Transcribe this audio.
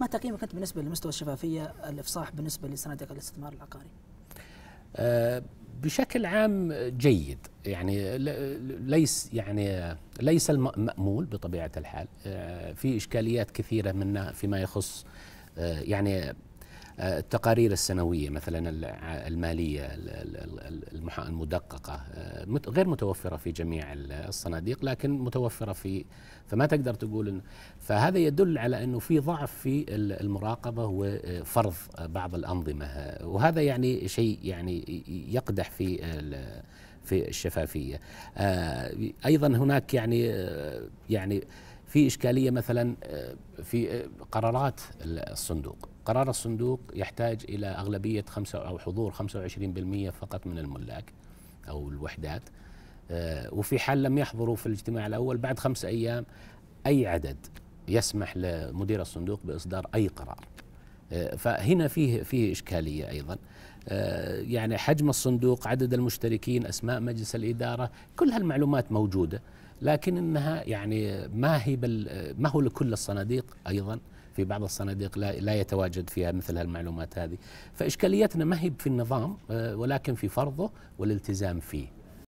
ما تقييمك انت بالنسبه لمستوى الشفافيه الافصاح بالنسبه لصناديق الاستثمار العقاري؟ آه، بشكل عام جيد يعني ليس يعني ليس المأمول بطبيعه الحال آه، في اشكاليات كثيره منها فيما يخص آه، يعني آه، التقارير السنويه مثلا الماليه المدققه آه، غير متوفره في جميع الصناديق لكن متوفره في فما تقدر تقول إن فهذا يدل على انه في ضعف في المراقبه وفرض آه، بعض الانظمه وهذا يعني شيء يعني يقدح في في الشفافيه ايضا هناك يعني يعني في اشكاليه مثلا في قرارات الصندوق قرار الصندوق يحتاج إلى أغلبية خمسة أو حضور 25% فقط من الملاك أو الوحدات آه، وفي حال لم يحضروا في الاجتماع الأول بعد خمسة أيام أي عدد يسمح لمدير الصندوق بإصدار أي قرار آه، فهنا فيه فيه إشكالية أيضا آه، يعني حجم الصندوق عدد المشتركين أسماء مجلس الإدارة كل هالمعلومات موجودة لكن انها يعني ما هي بل ما هو لكل الصناديق ايضا في بعض الصناديق لا, لا يتواجد فيها مثل المعلومات هذه فإشكاليتنا ما هي في النظام آه، ولكن في فرضه والالتزام فيه